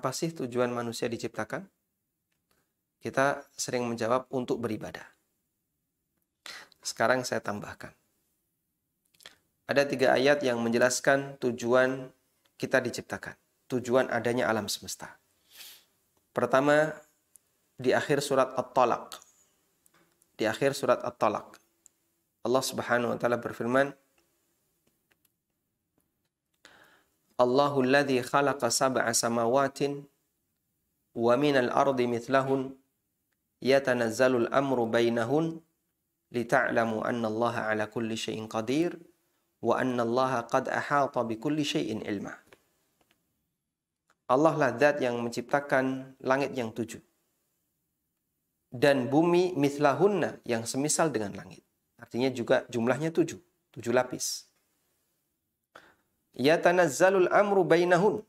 apa sih tujuan manusia diciptakan? Kita sering menjawab untuk beribadah. Sekarang saya tambahkan. Ada tiga ayat yang menjelaskan tujuan kita diciptakan. Tujuan adanya alam semesta. Pertama, di akhir surat At-Talaq. Di akhir surat At-Talaq. Allah Subhanahu wa taala berfirman, Allahul الذي khalaqa sab'a samawatin wa minal ardi mithlahun yatanazzalul amru bainahun lita'lamu anna على ala kulli قدير qadir wa anna أحاط qad ahata bi Allah lah zat yang menciptakan langit yang tujuh dan bumi mithlahunna yang semisal dengan langit. Artinya juga jumlahnya tujuh, tujuh lapis yatanazzalul amru bainahun.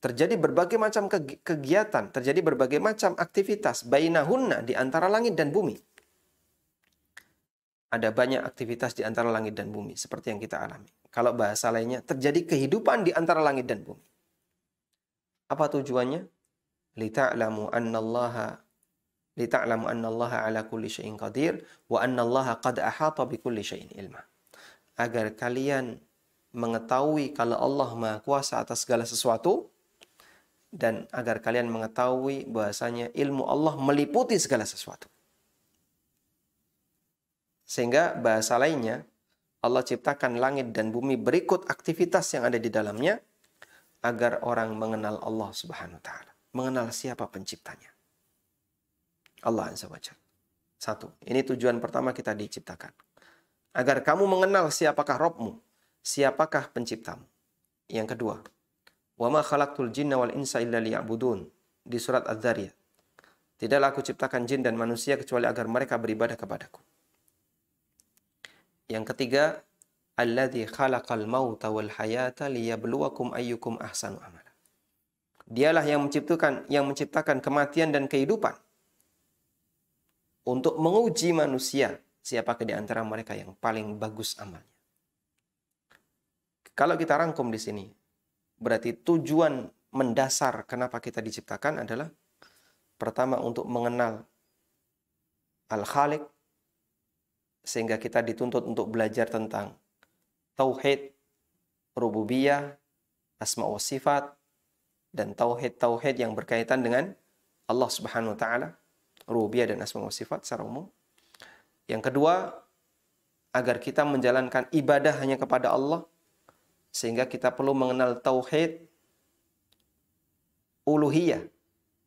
Terjadi berbagai macam kegiatan, terjadi berbagai macam aktivitas bainahunna di antara langit dan bumi. Ada banyak aktivitas di antara langit dan bumi seperti yang kita alami. Kalau bahasa lainnya, terjadi kehidupan di antara langit dan bumi. Apa tujuannya? Lita'lamu annallaha lita'lamu annallaha ala kulli syai'in qadir wa annallaha qad ahata bi kulli syai'in ilma. Agar kalian mengetahui kalau Allah Maha Kuasa atas segala sesuatu dan agar kalian mengetahui bahasanya ilmu Allah meliputi segala sesuatu. Sehingga bahasa lainnya Allah ciptakan langit dan bumi berikut aktivitas yang ada di dalamnya agar orang mengenal Allah Subhanahu wa taala, mengenal siapa penciptanya. Allah Azza wa Satu, ini tujuan pertama kita diciptakan. Agar kamu mengenal siapakah Robmu, siapakah penciptamu? Yang kedua, wa ma khalaqtul jinna wal insa illa liya'budun di surat Az-Zariyat. Tidaklah aku ciptakan jin dan manusia kecuali agar mereka beribadah kepadaku. Yang ketiga, alladzi khalaqal mauta wal hayata liyabluwakum ayyukum ahsanu amala. Dialah yang menciptakan yang menciptakan kematian dan kehidupan untuk menguji manusia siapakah di antara mereka yang paling bagus amal. Kalau kita rangkum di sini, berarti tujuan mendasar kenapa kita diciptakan adalah pertama untuk mengenal Al-Khalik sehingga kita dituntut untuk belajar tentang tauhid, rububiyah, asma wa sifat dan tauhid-tauhid yang berkaitan dengan Allah Subhanahu wa taala, rububiyah dan asma wa sifat secara umum. Yang kedua, agar kita menjalankan ibadah hanya kepada Allah sehingga kita perlu mengenal tauhid uluhiyah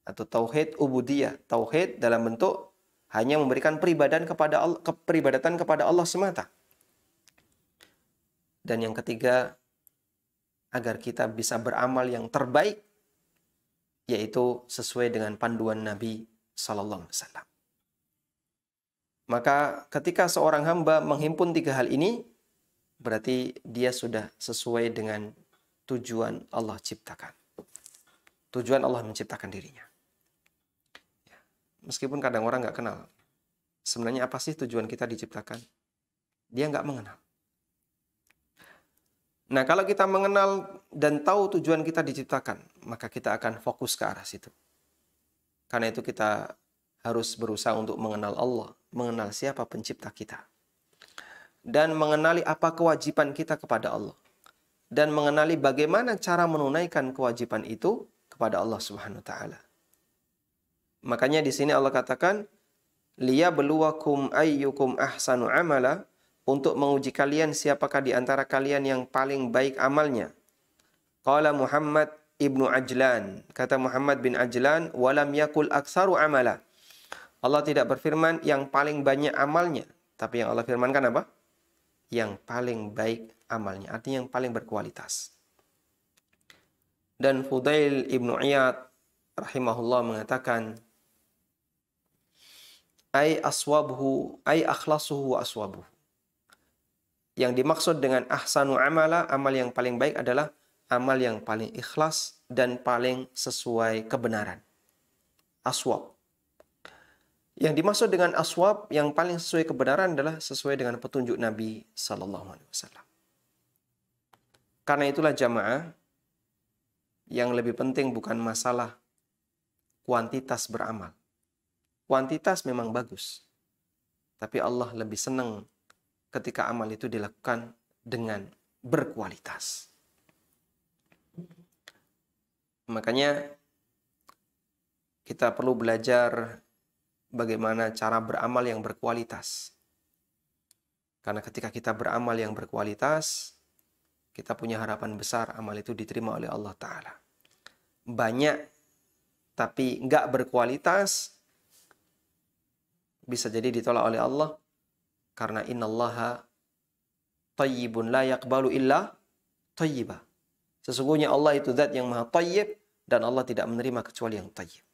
atau tauhid ubudiyah, tauhid dalam bentuk hanya memberikan peribadatan kepada Allah, keperibadatan kepada Allah semata. Dan yang ketiga, agar kita bisa beramal yang terbaik yaitu sesuai dengan panduan Nabi sallallahu alaihi wasallam. Maka ketika seorang hamba menghimpun tiga hal ini, berarti dia sudah sesuai dengan tujuan Allah ciptakan. Tujuan Allah menciptakan dirinya. Ya. Meskipun kadang orang nggak kenal, sebenarnya apa sih tujuan kita diciptakan? Dia nggak mengenal. Nah, kalau kita mengenal dan tahu tujuan kita diciptakan, maka kita akan fokus ke arah situ. Karena itu kita harus berusaha untuk mengenal Allah, mengenal siapa pencipta kita dan mengenali apa kewajiban kita kepada Allah dan mengenali bagaimana cara menunaikan kewajiban itu kepada Allah Subhanahu wa taala. Makanya di sini Allah katakan liya liyabluwakum ayyukum ahsanu amala untuk menguji kalian siapakah di antara kalian yang paling baik amalnya. Qala Muhammad ibnu Ajlan, kata Muhammad bin Ajlan, walam yakul aksaru amala. Allah tidak berfirman yang paling banyak amalnya, tapi yang Allah firmankan apa? yang paling baik amalnya, artinya yang paling berkualitas. Dan Fudail Ibnu Iyad rahimahullah mengatakan ay aswabuhu ay akhlasuhu wa aswabuhu. Yang dimaksud dengan ahsanu amala, amal yang paling baik adalah amal yang paling ikhlas dan paling sesuai kebenaran. Aswab yang dimaksud dengan aswab yang paling sesuai kebenaran adalah sesuai dengan petunjuk Nabi Sallallahu Alaihi Wasallam. Karena itulah jamaah yang lebih penting bukan masalah kuantitas beramal. Kuantitas memang bagus. Tapi Allah lebih senang ketika amal itu dilakukan dengan berkualitas. Makanya kita perlu belajar bagaimana cara beramal yang berkualitas. Karena ketika kita beramal yang berkualitas, kita punya harapan besar amal itu diterima oleh Allah Ta'ala. Banyak tapi nggak berkualitas, bisa jadi ditolak oleh Allah. Karena innallaha tayyibun la yakbalu illa tayyibah. Sesungguhnya Allah itu zat yang maha tayyib dan Allah tidak menerima kecuali yang tayyib.